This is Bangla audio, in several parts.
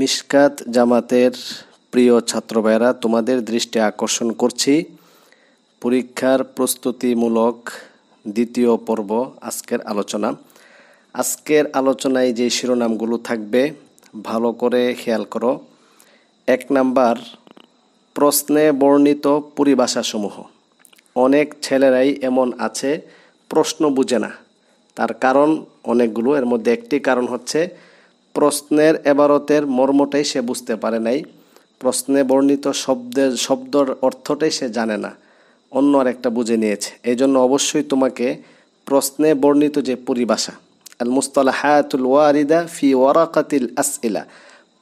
মিসকাত জামাতের প্রিয় ছাত্র ভাইরা তোমাদের দৃষ্টি আকর্ষণ করছি পরীক্ষার প্রস্তুতিমূলক দ্বিতীয় পর্ব আজকের আলোচনা আজকের আলোচনায় যে শিরোনামগুলো থাকবে ভালো করে খেয়াল করো এক নাম্বার প্রশ্নে বর্ণিত পরিভাষাসমূহ অনেক ছেলেরাই এমন আছে প্রশ্ন বুঝে না তার কারণ অনেকগুলো এর মধ্যে একটি কারণ হচ্ছে প্রশ্নের এবারতের মর্মটাই সে বুঝতে পারে নাই প্রশ্নে বর্ণিত শব্দের শব্দর অর্থটাই সে জানে না অন্য আর একটা বুঝে নিয়েছে এই জন্য অবশ্যই তোমাকে প্রশ্নে বর্ণিত যে পরিভাষা আল হায়াতুল ওয়ারিদা ফি ওয়ারাকাতিল ইলা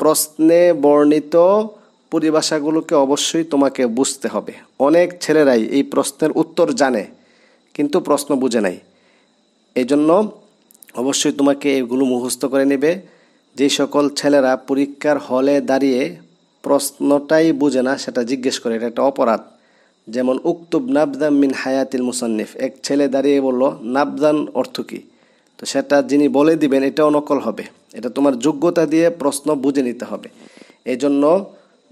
প্রশ্নে বর্ণিত পরিভাষাগুলোকে অবশ্যই তোমাকে বুঝতে হবে অনেক ছেলেরাই এই প্রশ্নের উত্তর জানে কিন্তু প্রশ্ন বুঝে নাই এই জন্য অবশ্যই তোমাকে এগুলো মুখস্থ করে নেবে যে সকল ছেলেরা পরীক্ষার হলে দাঁড়িয়ে প্রশ্নটাই বুঝে না সেটা জিজ্ঞেস করে এটা একটা অপরাধ যেমন উক্তুব নাবদান মিন হায়াতিল মুসান্নিফ এক ছেলে দাঁড়িয়ে বলল নাবদান অর্থ কী তো সেটা যিনি বলে দিবেন এটাও নকল হবে এটা তোমার যোগ্যতা দিয়ে প্রশ্ন বুঝে নিতে হবে এই জন্য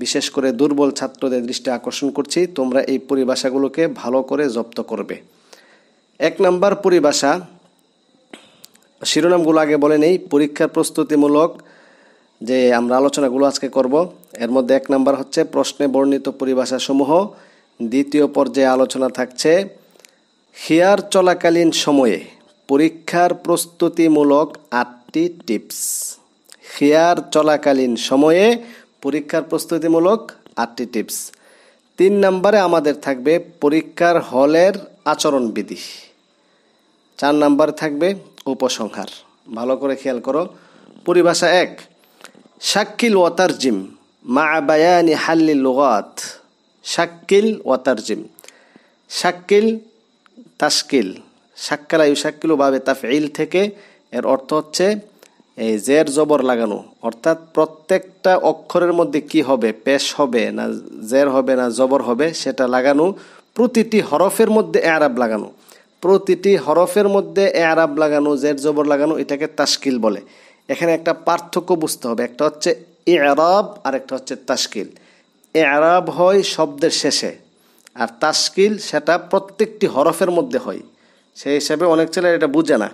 বিশেষ করে দুর্বল ছাত্রদের দৃষ্টি আকর্ষণ করছি তোমরা এই পরিভাষাগুলোকে ভালো করে জব্দ করবে এক নাম্বার পরিভাষা শিরোনামগুলো আগে বলে নেই পরীক্ষার প্রস্তুতিমূলক যে আমরা আলোচনাগুলো আজকে করব এর মধ্যে এক নাম্বার হচ্ছে প্রশ্নে বর্ণিত পরিভাষাসমূহ দ্বিতীয় পর্যায়ে আলোচনা থাকছে হিয়ার চলাকালীন সময়ে পরীক্ষার প্রস্তুতিমূলক আটটি টিপস হিয়ার চলাকালীন সময়ে পরীক্ষার প্রস্তুতিমূলক আটটি টিপস তিন নম্বরে আমাদের থাকবে পরীক্ষার হলের আচরণবিধি চার নম্বরে থাকবে উপসংহার ভালো করে খেয়াল করো পরিভাষা এক শাক্কিল ওয়াতারজিম মা বায়ানি হাল্লি লোগাত শাক্কিল ওয়াতারজিম সাক্কিল তাস্কিল সাক্কিল ভাবে তা তাফইল থেকে এর অর্থ হচ্ছে এই জের জবর লাগানো অর্থাৎ প্রত্যেকটা অক্ষরের মধ্যে কি হবে পেশ হবে না জের হবে না জবর হবে সেটা লাগানো প্রতিটি হরফের মধ্যে অ্যারাব লাগানো প্রতিটি হরফের মধ্যে এরাব লাগানো জের জবর লাগানো এটাকে তাস্কিল বলে এখানে একটা পার্থক্য বুঝতে হবে একটা হচ্ছে এ আরব আর একটা হচ্ছে তাস্কিল এ আরব হয় শব্দের শেষে আর তাস্কিল সেটা প্রত্যেকটি হরফের মধ্যে হয় সেই হিসাবে অনেক ছেলে এটা বুঝে না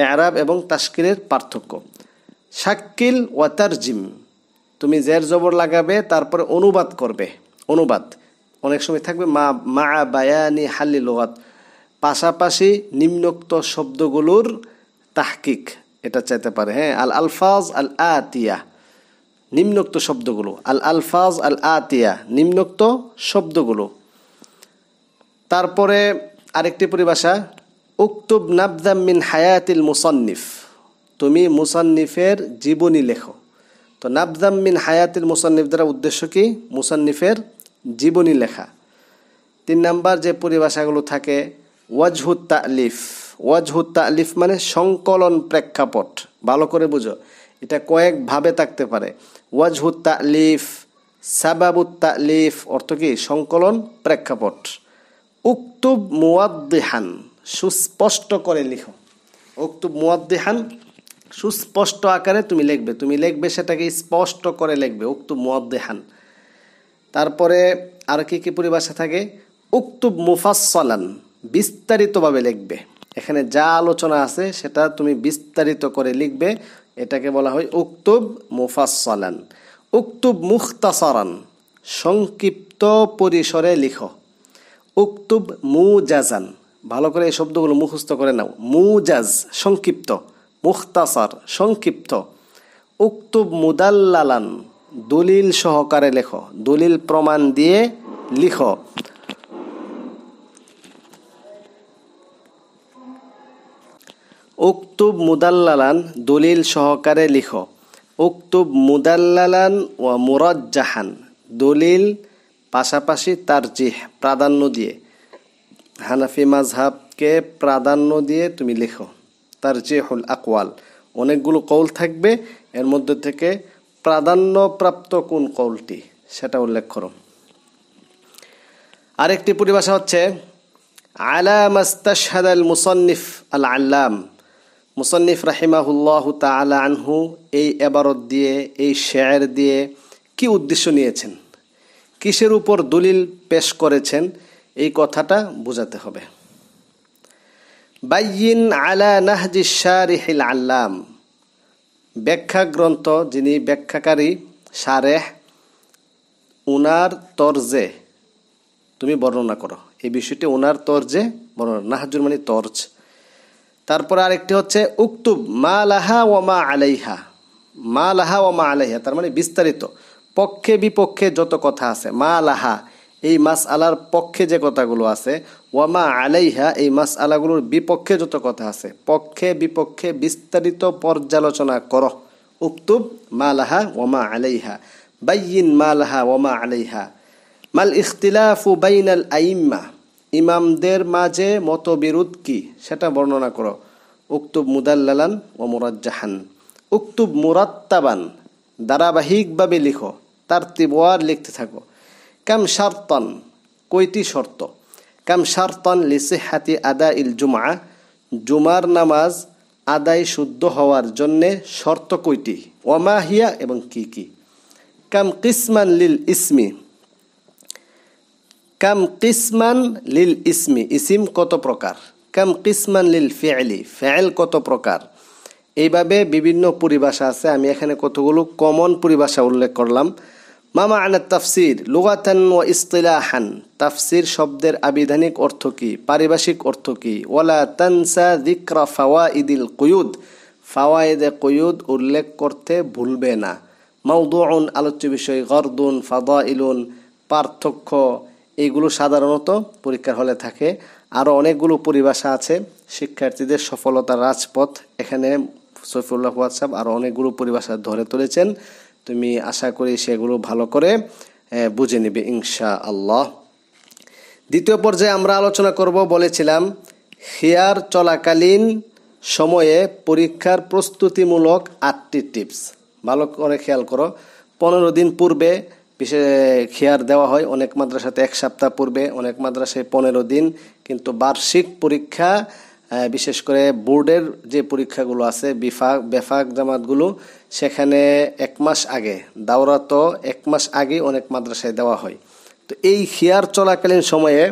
এ আরব এবং তাস্কিলের পার্থক্য শাক্কিল জিম তুমি জের জবর লাগাবে তারপরে অনুবাদ করবে অনুবাদ অনেক সময় থাকবে মা মা বায়ানি হালি লোয়াত পাশাপাশি নিম্নোক্ত শব্দগুলোর তাহকিক এটা চাইতে পারে হ্যাঁ আল আলফাজ আল আতিয়া নিম্নোক্ত শব্দগুলো আল আলফাজ আল আতিয়া নিম্নোক্ত শব্দগুলো তারপরে আরেকটি পরিভাষা উক্তুব নাবদাম মিন হায়াতিল মুসন্নিফ তুমি মুসান্নিফের জীবনী লেখো তো নাবদাম মিন হায়াতিল মুসান্নিফ দ্বারা উদ্দেশ্য কি মুসান্নিফের জীবনী লেখা তিন নাম্বার যে পরিভাষাগুলো থাকে ওয়াজহুত তালিফ মানে সংকলন প্রেক্ষাপট ভালো করে বুঝো এটা কয়েকভাবে থাকতে পারে ওয়াজহুত তালিফ অর্থ কি সংকলন প্রেক্ষাপট উক্তুব মুয়াদ্দেহান সুস্পষ্ট করে লিখো উক্তুব মুয়াদ্দেহান সুস্পষ্ট আকারে তুমি লিখবে তুমি লিখবে সেটাকে স্পষ্ট করে লিখবে উক্তুব মুয়াদ্দেহান তারপরে আর কি কি পরিভাষা থাকে উক্তুব মুফাসলান বিস্তারিতভাবে লিখবে এখানে যা আলোচনা আছে সেটা তুমি বিস্তারিত করে লিখবে এটাকে বলা হয় উক্তুব মুফাসসালান উক্তুব মুখতাসারান সংক্ষিপ্ত পরিসরে লিখ উক্তুব মুজাজান ভালো করে এই শব্দগুলো মুখস্থ করে নাও মুজাজ সংক্ষিপ্ত মুখতাসার সংক্ষিপ্ত উক্তুব মুদাল্লালান দলিল সহকারে লেখ দলিল প্রমাণ দিয়ে লিখ উক্তুব মুদাল্লালান দলিল সহকারে লিখো উক্তুব মুদাল্লালান ও জাহান দলিল পাশাপাশি তার জিহ প্রাধান্য দিয়ে হানাফি মাঝহাবকে প্রাধান্য দিয়ে তুমি লেখো হল আকওয়াল অনেকগুলো কৌল থাকবে এর মধ্যে থেকে প্রাধান্যপ্রাপ্ত কোন কৌলটি সেটা উল্লেখ করো আরেকটি পরিভাষা হচ্ছে আলা মাস্তাশহাদ আল মুসন্নিফ আল আল্লাম মুসন্নিফ রাহিমাহুল্লাহ তালা আনহু এই এবারত দিয়ে এই শেয়ার দিয়ে কি উদ্দেশ্য নিয়েছেন কিসের উপর দলিল পেশ করেছেন এই কথাটা বোঝাতে হবে বাইয়িন আলা নাহজি শারিহিল আল্লাম ব্যাখ্যা গ্রন্থ যিনি ব্যাখ্যাকারী সারেহ উনার তর্জে তুমি বর্ণনা করো এই বিষয়টি ওনার তর্জে বর্ণনা নাহাজুর মানে তর্জ তারপরে আরেকটি হচ্ছে উক্তুব মা লাহা ও মা আলাইহা মা লাহা ও মা আলাইহা তার মানে বিস্তারিত পক্ষে বিপক্ষে যত কথা আছে মা লাহা এই মাস আলার পক্ষে যে কথাগুলো আছে ওয়ামা আলাইহা এই মাস আলাগুলোর বিপক্ষে যত কথা আছে পক্ষে বিপক্ষে বিস্তারিত পর্যালোচনা কর উক্তুব মা লাহা ওয়ামা আলাইহা বাইন মা লাহা ওয়ামা আলাইহা মাল ইখতিলাফু বাইনাল আইম্মা ইমামদের মাঝে মতবিরোধ কি সেটা বর্ণনা করো উক্তুব মুদাল্লালান ও মুরাজ্জাহান উক্তুব মুরাত্তাবান ধারাবাহিকভাবে লিখো তার তিবার লিখতে থাকো কাম শার্তন কইটি শর্ত কাম শার্তন লিসে হাতি আদা ইল জুমা জুমার নামাজ আদায় শুদ্ধ হওয়ার জন্যে শর্ত কইটি অমাহিয়া এবং কি কি কাম কিসমান লিল ইসমি কাম কিসমান লিল ইসমি ইসিম কত প্রকার কাম কিসমান লিল ফেয়েলি ফেল কত প্রকার এইভাবে বিভিন্ন পরিভাষা আছে আমি এখানে কতগুলো কমন পরিভাষা উল্লেখ করলাম মামা আনা তাফসির লুগাতান ও ইস্তিলাহান তাফসির শব্দের আবিধানিক অর্থ কী পারিভাষিক অর্থ কী ওলা তানসা দিকরা ফাওয়া ইদিল কুয়ুদ ফাওয়ায়েদে কুয়ুদ উল্লেখ করতে ভুলবে না মৌদুন আলোচ্য বিষয় গর্দুন ফাদা ইলুন পার্থক্য এইগুলো সাধারণত পরীক্ষার হলে থাকে আরও অনেকগুলো পরিভাষা আছে শিক্ষার্থীদের সফলতার রাজপথ এখানে সৈফুল্লাহ হোয়াটসঅ্যাপ আরও অনেকগুলো পরিভাষা ধরে তুলেছেন তুমি আশা করি সেগুলো ভালো করে বুঝে নেবে ইনশা আল্লাহ দ্বিতীয় পর্যায়ে আমরা আলোচনা করব বলেছিলাম হেয়ার চলাকালীন সময়ে পরীক্ষার প্রস্তুতিমূলক আটটি টিপস ভালো করে খেয়াল করো পনেরো দিন পূর্বে বিশেষ খেয়ার দেওয়া হয় অনেক মাদ্রাসাতে এক সপ্তাহ পূর্বে অনেক মাদ্রাসায় পনেরো দিন কিন্তু বার্ষিক পরীক্ষা বিশেষ করে বোর্ডের যে পরীক্ষাগুলো আছে বিফাক বেফাক জামাতগুলো সেখানে এক মাস আগে দাওরা তো এক মাস আগে অনেক মাদ্রাসায় দেওয়া হয় তো এই খিয়ার চলাকালীন সময়ে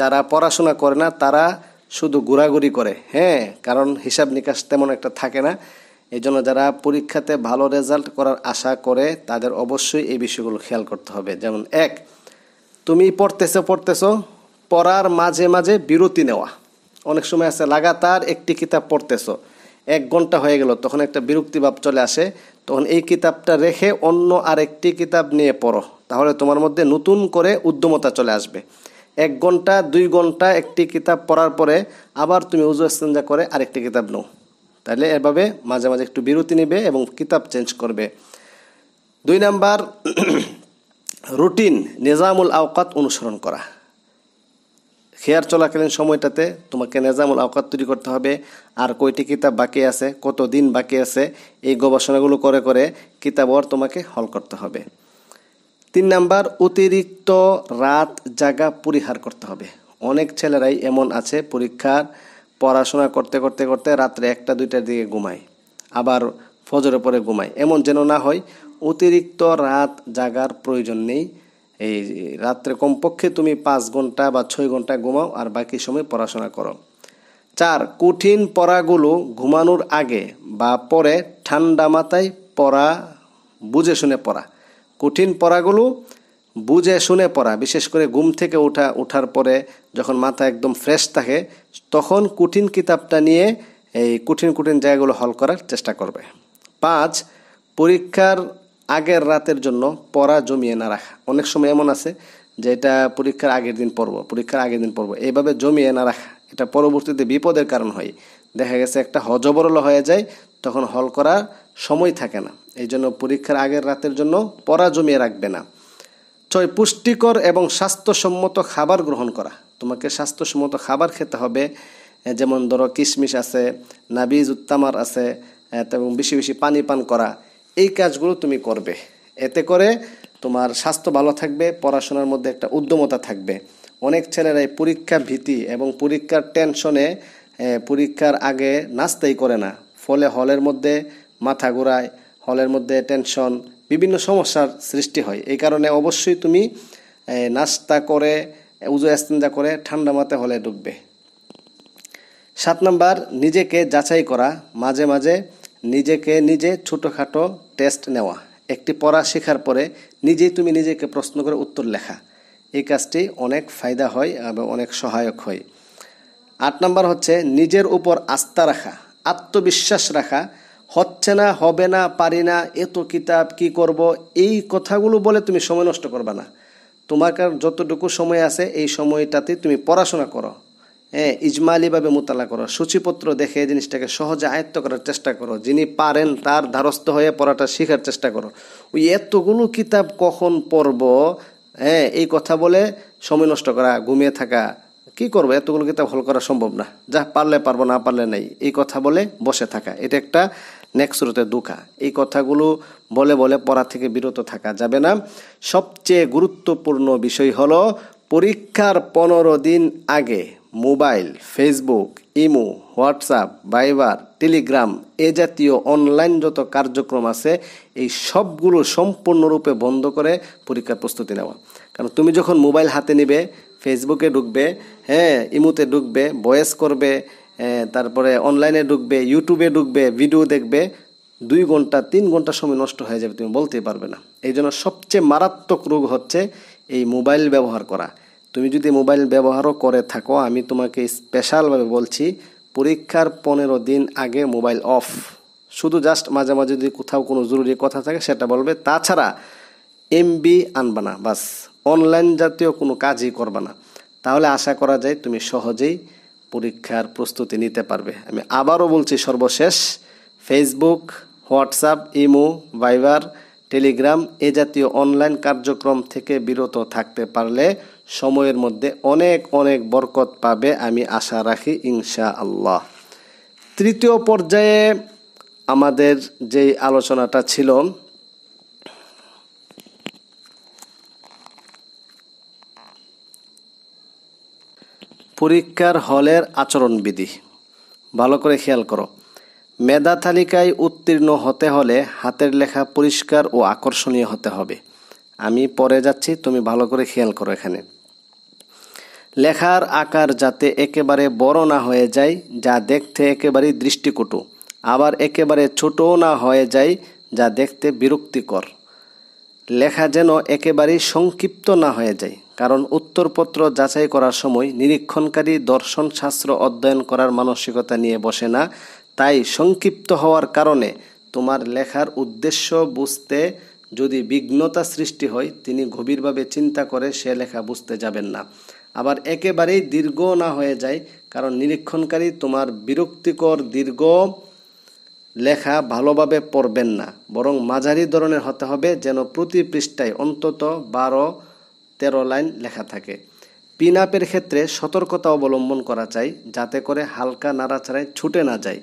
যারা পড়াশোনা করে না তারা শুধু ঘোরাঘুরি করে হ্যাঁ কারণ হিসাব নিকাশ তেমন একটা থাকে না এজন্য যারা পরীক্ষাতে ভালো রেজাল্ট করার আশা করে তাদের অবশ্যই এই বিষয়গুলো খেয়াল করতে হবে যেমন এক তুমি পড়তেছো পড়তেছো পড়ার মাঝে মাঝে বিরতি নেওয়া অনেক সময় আছে লাগাতার একটি কিতাব পড়তেছো এক ঘন্টা হয়ে গেল তখন একটা বিরক্তিভাব চলে আসে তখন এই কিতাবটা রেখে অন্য আরেকটি কিতাব নিয়ে পড়ো তাহলে তোমার মধ্যে নতুন করে উদ্যমতা চলে আসবে এক ঘন্টা দুই ঘন্টা একটি কিতাব পড়ার পরে আবার তুমি উজু এস্তেঞ্জা করে আরেকটি কিতাব নাও তাহলে এভাবে মাঝে মাঝে একটু বিরতি নেবে এবং কিতাব চেঞ্জ করবে দুই নাম্বার রুটিন নিজামুল আওকাত অনুসরণ করা খেয়ার চলাকালীন সময়টাতে তোমাকে নেজামুল আওকাত তৈরি করতে হবে আর কয়টি কিতাব বাকি আছে কত দিন বাকি আছে এই গবেষণাগুলো করে করে কিতাব আর তোমাকে হল করতে হবে তিন নাম্বার অতিরিক্ত রাত জাগা পরিহার করতে হবে অনেক ছেলেরাই এমন আছে পরীক্ষার পড়াশোনা করতে করতে করতে রাত্রে একটা দুইটার দিকে ঘুমায় আবার ফজরের পরে ঘুমায় এমন যেন না হয় অতিরিক্ত রাত জাগার প্রয়োজন নেই এই রাত্রে কমপক্ষে তুমি পাঁচ ঘন্টা বা ছয় ঘন্টা ঘুমাও আর বাকি সময় পড়াশোনা করো চার কঠিন পড়াগুলো ঘুমানোর আগে বা পরে ঠান্ডা মাথায় পড়া বুঝে শুনে পড়া কঠিন পড়াগুলো বুঝে শুনে পড়া বিশেষ করে ঘুম থেকে ওঠা ওঠার পরে যখন মাথা একদম ফ্রেশ থাকে তখন কঠিন কিতাবটা নিয়ে এই কঠিন কঠিন জায়গাগুলো হল করার চেষ্টা করবে পাঁচ পরীক্ষার আগের রাতের জন্য পড়া জমিয়ে না রাখা অনেক সময় এমন আছে যে এটা পরীক্ষার আগের দিন পড়ব পরীক্ষার আগের দিন পড়ব এইভাবে জমিয়ে না রাখা এটা পরবর্তীতে বিপদের কারণ হয় দেখা গেছে একটা হজবরল হয়ে যায় তখন হল করার সময় থাকে না এই জন্য পরীক্ষার আগের রাতের জন্য পড়া জমিয়ে রাখবে না ছয় পুষ্টিকর এবং স্বাস্থ্যসম্মত খাবার গ্রহণ করা তোমাকে স্বাস্থ্যসম্মত খাবার খেতে হবে যেমন ধরো কিশমিশ আছে নাবিজ উত্তামার আছে এবং বেশি বেশি পানি পান করা এই কাজগুলো তুমি করবে এতে করে তোমার স্বাস্থ্য ভালো থাকবে পড়াশোনার মধ্যে একটা উদ্যমতা থাকবে অনেক ছেলেরাই পরীক্ষা ভীতি এবং পরীক্ষার টেনশনে পরীক্ষার আগে নাস্তাই করে না ফলে হলের মধ্যে মাথা ঘোরায় হলের মধ্যে টেনশন বিভিন্ন সমস্যার সৃষ্টি হয় এই কারণে অবশ্যই তুমি নাস্তা করে উজো স্তেঞ্জা করে ঠান্ডা মাতে হলে ডুববে সাত নাম্বার নিজেকে যাচাই করা মাঝে মাঝে নিজেকে নিজে ছোটোখাটো টেস্ট নেওয়া একটি পড়া শেখার পরে নিজেই তুমি নিজেকে প্রশ্ন করে উত্তর লেখা এই কাজটি অনেক ফায়দা হয় এবং অনেক সহায়ক হয় আট নাম্বার হচ্ছে নিজের উপর আস্থা রাখা আত্মবিশ্বাস রাখা হচ্ছে না হবে না পারি না এত কিতাব কি করব এই কথাগুলো বলে তুমি সময় নষ্ট করবা না তোমার যতটুকু সময় আছে এই সময়টাতে তুমি পড়াশোনা করো হ্যাঁ ইজমালিভাবে মোতালা করো সূচিপত্র দেখে জিনিসটাকে সহজে আয়ত্ত করার চেষ্টা করো যিনি পারেন তার ধারস্থ হয়ে পড়াটা শেখার চেষ্টা করো ওই এতগুলো কিতাব কখন পড়ব হ্যাঁ এই কথা বলে সময় নষ্ট করা ঘুমিয়ে থাকা কি করবো এতগুলো কিতাব হল করা সম্ভব না যা পারলে পারবো না পারলে নাই এই কথা বলে বসে থাকা এটা একটা নেক্সরতে দুঃখা এই কথাগুলো বলে বলে পড়া থেকে বিরত থাকা যাবে না সবচেয়ে গুরুত্বপূর্ণ বিষয় হলো পরীক্ষার পনেরো দিন আগে mobile Facebook Imo WhatsApp Viber Telegram এ জাতীয় অনলাইন যত কার্যক্রম আছে এই সবগুলো সম্পূর্ণরূপে বন্ধ করে পরীক্ষার প্রস্তুতি নেওয়া কারণ তুমি যখন মোবাইল হাতে নিবে ফেসবুকে ঢুকবে হ্যাঁ ইমুতে ঢুকবে বয়েস করবে তারপরে অনলাইনে ঢুকবে ইউটিউবে ঢুকবে ভিডিও দেখবে দুই ঘন্টা তিন ঘন্টা সময় নষ্ট হয়ে যাবে তুমি বলতেই পারবে না এই জন্য সবচেয়ে মারাত্মক রোগ হচ্ছে এই মোবাইল ব্যবহার করা তুমি যদি মোবাইল ব্যবহারও করে থাকো আমি তোমাকে স্পেশালভাবে বলছি পরীক্ষার পনেরো দিন আগে মোবাইল অফ শুধু জাস্ট মাঝে মাঝে যদি কোথাও কোনো জরুরি কথা থাকে সেটা বলবে তাছাড়া এমবি আনবানা বাস অনলাইন জাতীয় কোনো কাজই করবে না তাহলে আশা করা যায় তুমি সহজেই পরীক্ষার প্রস্তুতি নিতে পারবে আমি আবারও বলছি সর্বশেষ Facebook WhatsApp Imo Viber Telegram এ জাতীয় অনলাইন কার্যক্রম থেকে বিরত থাকতে পারলে সময়ের মধ্যে অনেক অনেক বরকত পাবে আমি আশা রাখি ইনশা আল্লাহ তৃতীয় পর্যায়ে আমাদের যেই আলোচনাটা ছিল পরীক্ষার হলের আচরণবিধি ভালো করে খেয়াল করো মেধা তালিকায় উত্তীর্ণ হতে হলে হাতের লেখা পরিষ্কার ও আকর্ষণীয় হতে হবে আমি পরে যাচ্ছি তুমি ভালো করে খেয়াল করো এখানে লেখার আকার যাতে একেবারে বড় না হয়ে যায় যা দেখতে একেবারেই দৃষ্টিকটু আবার একেবারে ছোটও না হয়ে যায় যা দেখতে বিরক্তিকর লেখা যেন একেবারেই সংক্ষিপ্ত না হয়ে যায় কারণ উত্তরপত্র যাচাই করার সময় নিরীক্ষণকারী দর্শনশাস্ত্র অধ্যয়ন করার মানসিকতা নিয়ে বসে না তাই সংক্ষিপ্ত হওয়ার কারণে তোমার লেখার উদ্দেশ্য বুঝতে যদি বিঘ্নতা সৃষ্টি হয় তিনি গভীরভাবে চিন্তা করে সে লেখা বুঝতে যাবেন না আবার একেবারেই দীর্ঘ না হয়ে যায় কারণ নিরীক্ষণকারী তোমার বিরক্তিকর দীর্ঘ লেখা ভালোভাবে পড়বেন না বরং মাঝারি ধরনের হতে হবে যেন প্রতি পৃষ্ঠায় অন্তত বারো তেরো লাইন লেখা থাকে পিন আপের ক্ষেত্রে সতর্কতা অবলম্বন করা চাই যাতে করে হালকা নাড়াচাড়ায় ছুটে না যায়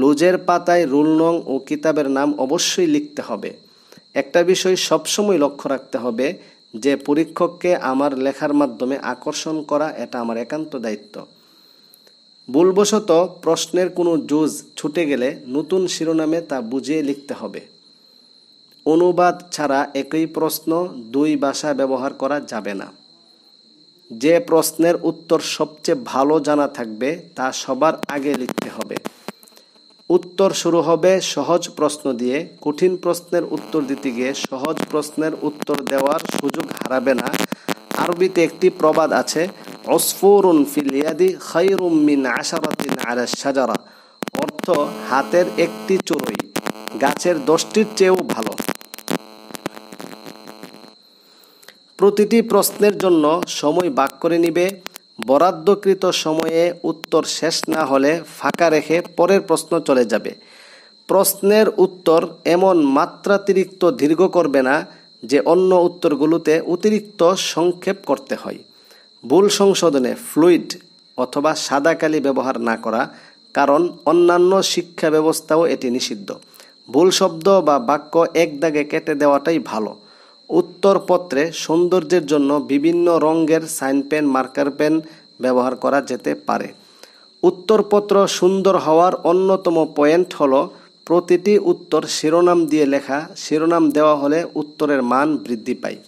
লুজের পাতায় রুল নং ও কিতাবের নাম অবশ্যই লিখতে হবে একটা বিষয় সবসময় লক্ষ্য রাখতে হবে যে পরীক্ষককে আমার লেখার মাধ্যমে আকর্ষণ করা এটা আমার একান্ত দায়িত্ব ভুলবশত প্রশ্নের কোনো জুজ ছুটে গেলে নতুন শিরোনামে তা বুঝিয়ে লিখতে হবে অনুবাদ ছাড়া একই প্রশ্ন দুই ভাষা ব্যবহার করা যাবে না যে প্রশ্নের উত্তর সবচেয়ে ভালো জানা থাকবে তা সবার আগে লিখতে হবে উত্তর শুরু হবে সহজ প্রশ্ন দিয়ে কঠিন প্রশ্নের উত্তর দিতে গিয়ে সহজ প্রশ্নের উত্তর দেওয়ার সুযোগ হারাবে না আরবিতে একটি প্রবাদ আছে অসফুরুন ফিলিয়াদি খৈরুমিন আশারাতিন আলা সাজারা অর্থ হাতের একটি চড়ুই গাছের দশটির চেয়েও ভালো প্রতিটি প্রশ্নের জন্য সময় বাক করে নিবে বরাদ্দকৃত সময়ে উত্তর শেষ না হলে ফাঁকা রেখে পরের প্রশ্ন চলে যাবে প্রশ্নের উত্তর এমন মাত্রাতিরিক্ত দীর্ঘ করবে না যে অন্য উত্তরগুলোতে অতিরিক্ত সংক্ষেপ করতে হয় ভুল সংশোধনে ফ্লুইড অথবা সাদাকালি ব্যবহার না করা কারণ অন্যান্য শিক্ষা ব্যবস্থাও এটি নিষিদ্ধ ভুল শব্দ বা বাক্য এক দাগে কেটে দেওয়াটাই ভালো উত্তরপত্রে সৌন্দর্যের জন্য বিভিন্ন রঙের সাইন পেন মার্কার পেন ব্যবহার করা যেতে পারে উত্তরপত্র সুন্দর হওয়ার অন্যতম পয়েন্ট হল প্রতিটি উত্তর শিরোনাম দিয়ে লেখা শিরোনাম দেওয়া হলে উত্তরের মান বৃদ্ধি পায়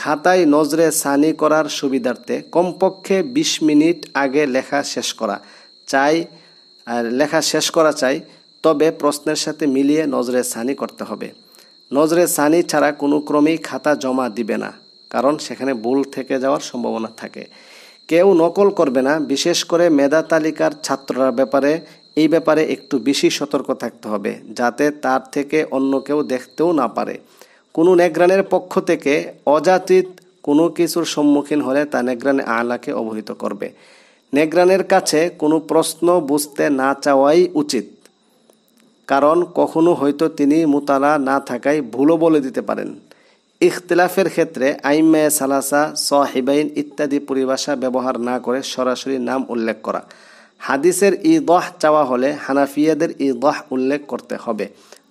খাতায় নজরে সানি করার সুবিধার্থে কমপক্ষে ২০ মিনিট আগে লেখা শেষ করা চাই লেখা শেষ করা চাই তবে প্রশ্নের সাথে মিলিয়ে নজরে সানি করতে হবে নজরে সানি ছাড়া কোনো ক্রমেই খাতা জমা দিবে না কারণ সেখানে ভুল থেকে যাওয়ার সম্ভাবনা থাকে কেউ নকল করবে না বিশেষ করে মেধা তালিকার ছাত্ররা ব্যাপারে এই ব্যাপারে একটু বেশি সতর্ক থাকতে হবে যাতে তার থেকে অন্য কেউ দেখতেও না পারে কোনো নেগ্রানের পক্ষ থেকে অজাতিত কোনো কিছুর সম্মুখীন হলে তা নেগ্রানে আলাকে অবহিত করবে নেগ্রানের কাছে কোনো প্রশ্ন বুঝতে না চাওয়াই উচিত কারণ কখনো হয়তো তিনি মোতালা না থাকায় ভুলও বলে দিতে পারেন ইখতলাফের ক্ষেত্রে আইম্মায় সালাসা সহিবাইন ইত্যাদি পরিভাষা ব্যবহার না করে সরাসরি নাম উল্লেখ করা হাদিসের ইদহ চাওয়া হলে হানাফিয়াদের ইদহ উল্লেখ করতে হবে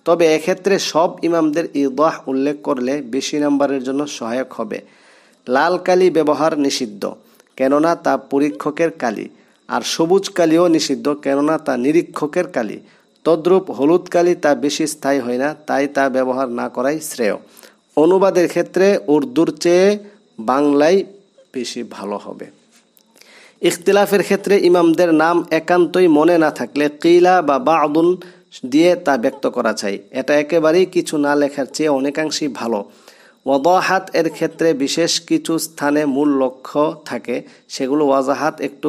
তবে এক্ষেত্রে সব ইমামদের ইদহ উল্লেখ করলে বেশি নাম্বারের জন্য সহায়ক হবে লাল কালি ব্যবহার নিষিদ্ধ কেননা তা পরীক্ষকের কালি আর সবুজ কালিও নিষিদ্ধ কেননা তা নিরীক্ষকের কালি তদ্রূপ হলুদ কালি তা বেশি স্থায়ী হয় না তাই তা ব্যবহার না করাই শ্রেয় অনুবাদের ক্ষেত্রে উর্দুর চেয়ে বাংলায় বেশি ভালো হবে ইখতিলাফের ক্ষেত্রে ইমামদের নাম একান্তই মনে না থাকলে কিলা বা বাদুন দিয়ে তা ব্যক্ত করা চাই এটা একেবারেই কিছু না লেখার চেয়ে অনেকাংশেই ভালো ওয়াজাহাত এর ক্ষেত্রে বিশেষ কিছু স্থানে মূল লক্ষ্য থাকে সেগুলো ওয়াজাহাত একটু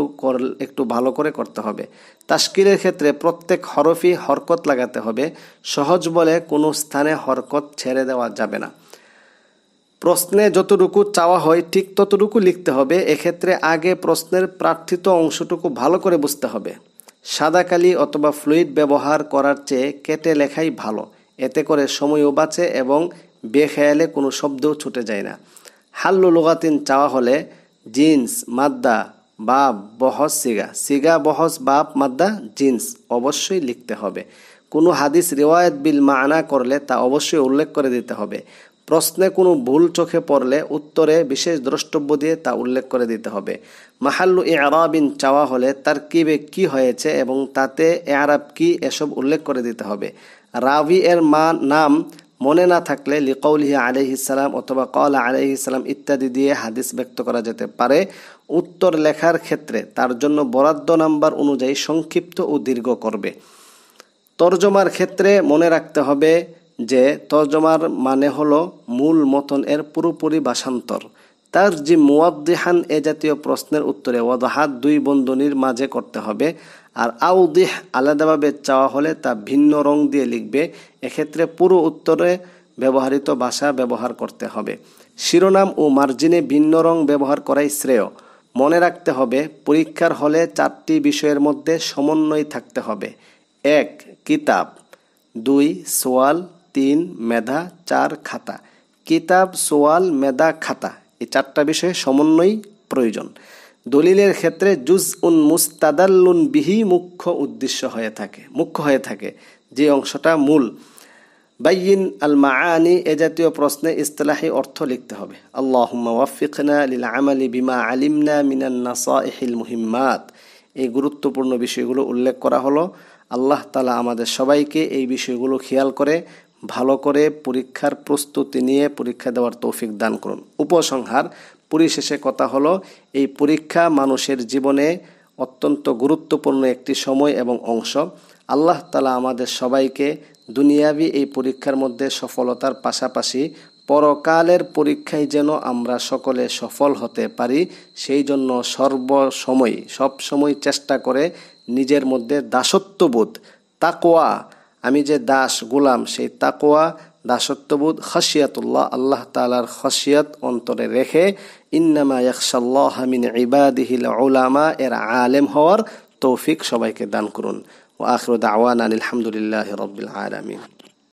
একটু ভালো করে করতে হবে তাস্কিরের ক্ষেত্রে প্রত্যেক হরফি হরকত লাগাতে হবে সহজ বলে কোনো স্থানে হরকত ছেড়ে দেওয়া যাবে না প্রশ্নে যতটুকু চাওয়া হয় ঠিক ততটুকু লিখতে হবে এক্ষেত্রে আগে প্রশ্নের প্রার্থিত অংশটুকু ভালো করে বুঝতে হবে সাদা কালি অথবা ফ্লুইড ব্যবহার করার চেয়ে কেটে লেখাই ভালো এতে করে সময়ও বাঁচে এবং বেখেয়ালে কোনো শব্দও ছুটে যায় না হাল্লু লোগাতিন চাওয়া হলে জিন্স মাদ্দা বাপ বহস সিগা সিগা বহস বাপ মাদ্দা জিন্স অবশ্যই লিখতে হবে কোনো হাদিস রেওয়ায়ত বিল মানা করলে তা অবশ্যই উল্লেখ করে দিতে হবে প্রশ্নে কোনো ভুল চোখে পড়লে উত্তরে বিশেষ দ্রষ্টব্য দিয়ে তা উল্লেখ করে দিতে হবে মাহাল্লু এ আরাবিন চাওয়া হলে তার কিবে কি হয়েছে এবং তাতে এ আরব কি এসব উল্লেখ করে দিতে হবে রাবি এর মা নাম মনে না থাকলে লিকৌলিহা আলহিসাম অথবা কল আলহিসাম ইত্যাদি দিয়ে হাদিস ব্যক্ত করা যেতে পারে উত্তর লেখার ক্ষেত্রে তার জন্য বরাদ্দ নাম্বার অনুযায়ী সংক্ষিপ্ত ও দীর্ঘ করবে তর্জমার ক্ষেত্রে মনে রাখতে হবে যে তর্জমার মানে হলো মূল মতন এর পুরোপুরি ভাষান্তর তার যে মুয়াদ্দিহান এ জাতীয় প্রশ্নের উত্তরে ওয়াদাহাত দুই বন্ধনীর মাঝে করতে হবে আর আউদিহ আলাদাভাবে চাওয়া হলে তা ভিন্ন রং দিয়ে লিখবে এক্ষেত্রে পুরো উত্তরে ব্যবহৃত ভাষা ব্যবহার করতে হবে শিরোনাম ও মার্জিনে ভিন্ন রং ব্যবহার করাই শ্রেয় মনে রাখতে হবে পরীক্ষার হলে চারটি বিষয়ের মধ্যে সমন্বয় থাকতে হবে এক কিতাব দুই সোয়াল তিন মেধা চার খাতা কিতাব সোয়াল মেধা খাতা এই চারটা বিষয়ে সমন্বয় প্রয়োজন দলিলের ক্ষেত্রে জুজ উন মুস্তাদাল্লুন বিহি মুখ্য উদ্দেশ্য হয়ে থাকে মুখ্য হয়ে থাকে যে অংশটা মূল বাইন আল মাআনি এ জাতীয় প্রশ্নে ইস্তলাহি অর্থ লিখতে হবে আল্লাহুম্মা বিমা আলিমনা মিনান মুহিম্মাত এই গুরুত্বপূর্ণ বিষয়গুলো উল্লেখ করা হলো আল্লাহ তালা আমাদের সবাইকে এই বিষয়গুলো খেয়াল করে ভালো করে পরীক্ষার প্রস্তুতি নিয়ে পরীক্ষা দেওয়ার তৌফিক দান করুন উপসংহার পরিশেষে কথা হলো এই পরীক্ষা মানুষের জীবনে অত্যন্ত গুরুত্বপূর্ণ একটি সময় এবং অংশ আল্লাহ তালা আমাদের সবাইকে দুনিয়াবি এই পরীক্ষার মধ্যে সফলতার পাশাপাশি পরকালের পরীক্ষায় যেন আমরা সকলে সফল হতে পারি সেই জন্য সর্বসময় সবসময় চেষ্টা করে নিজের মধ্যে দাসত্ববোধ তাকোয়া আমি যে দাস গোলাম সেই তাকোয়া দাসত্ববোধ হাসিয়াতুল্লাহ আল্লাহ তালার হাসিয়াত অন্তরে রেখে ইন্নামা ইয়াকশাল্লাহ হামিন ইবাদিহিল ওলামা এর আলেম হওয়ার তৌফিক সবাইকে দান করুন ও আখরুদ আওয়ান আলহামদুলিল্লাহ রবিল আলমিন